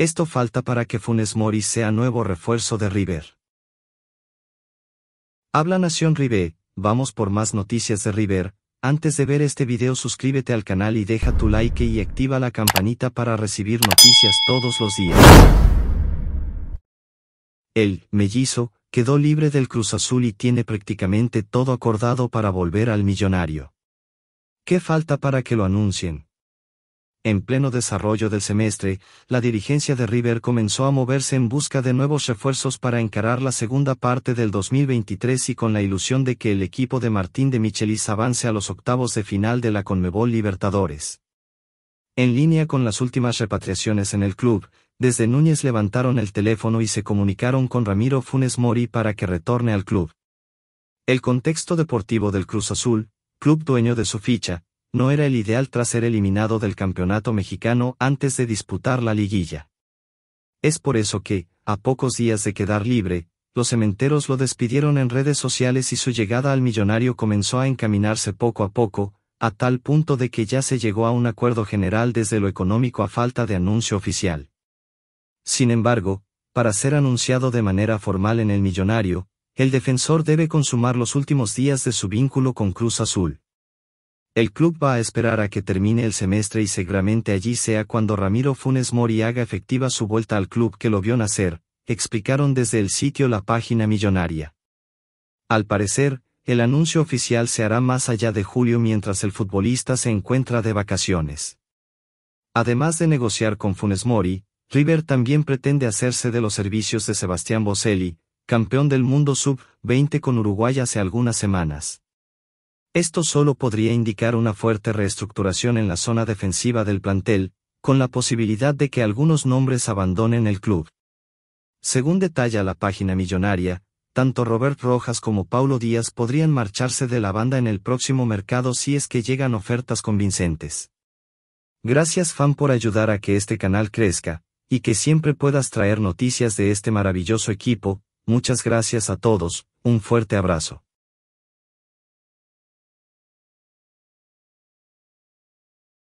Esto falta para que Funes Mori sea nuevo refuerzo de River. Habla Nación River, vamos por más noticias de River, antes de ver este video suscríbete al canal y deja tu like y activa la campanita para recibir noticias todos los días. El mellizo quedó libre del Cruz Azul y tiene prácticamente todo acordado para volver al millonario. ¿Qué falta para que lo anuncien? En pleno desarrollo del semestre, la dirigencia de River comenzó a moverse en busca de nuevos refuerzos para encarar la segunda parte del 2023 y con la ilusión de que el equipo de Martín de Michelis avance a los octavos de final de la Conmebol Libertadores. En línea con las últimas repatriaciones en el club, desde Núñez levantaron el teléfono y se comunicaron con Ramiro Funes Mori para que retorne al club. El contexto deportivo del Cruz Azul, club dueño de su ficha, no era el ideal tras ser eliminado del campeonato mexicano antes de disputar la liguilla. Es por eso que, a pocos días de quedar libre, los cementeros lo despidieron en redes sociales y su llegada al millonario comenzó a encaminarse poco a poco, a tal punto de que ya se llegó a un acuerdo general desde lo económico a falta de anuncio oficial. Sin embargo, para ser anunciado de manera formal en el millonario, el defensor debe consumar los últimos días de su vínculo con Cruz Azul. El club va a esperar a que termine el semestre y seguramente allí sea cuando Ramiro Funes Mori haga efectiva su vuelta al club que lo vio nacer, explicaron desde el sitio la página millonaria. Al parecer, el anuncio oficial se hará más allá de julio mientras el futbolista se encuentra de vacaciones. Además de negociar con Funes Mori, River también pretende hacerse de los servicios de Sebastián Boselli, campeón del mundo sub-20 con Uruguay hace algunas semanas. Esto solo podría indicar una fuerte reestructuración en la zona defensiva del plantel, con la posibilidad de que algunos nombres abandonen el club. Según detalla la página millonaria, tanto Robert Rojas como Paulo Díaz podrían marcharse de la banda en el próximo mercado si es que llegan ofertas convincentes. Gracias fan por ayudar a que este canal crezca, y que siempre puedas traer noticias de este maravilloso equipo, muchas gracias a todos, un fuerte abrazo.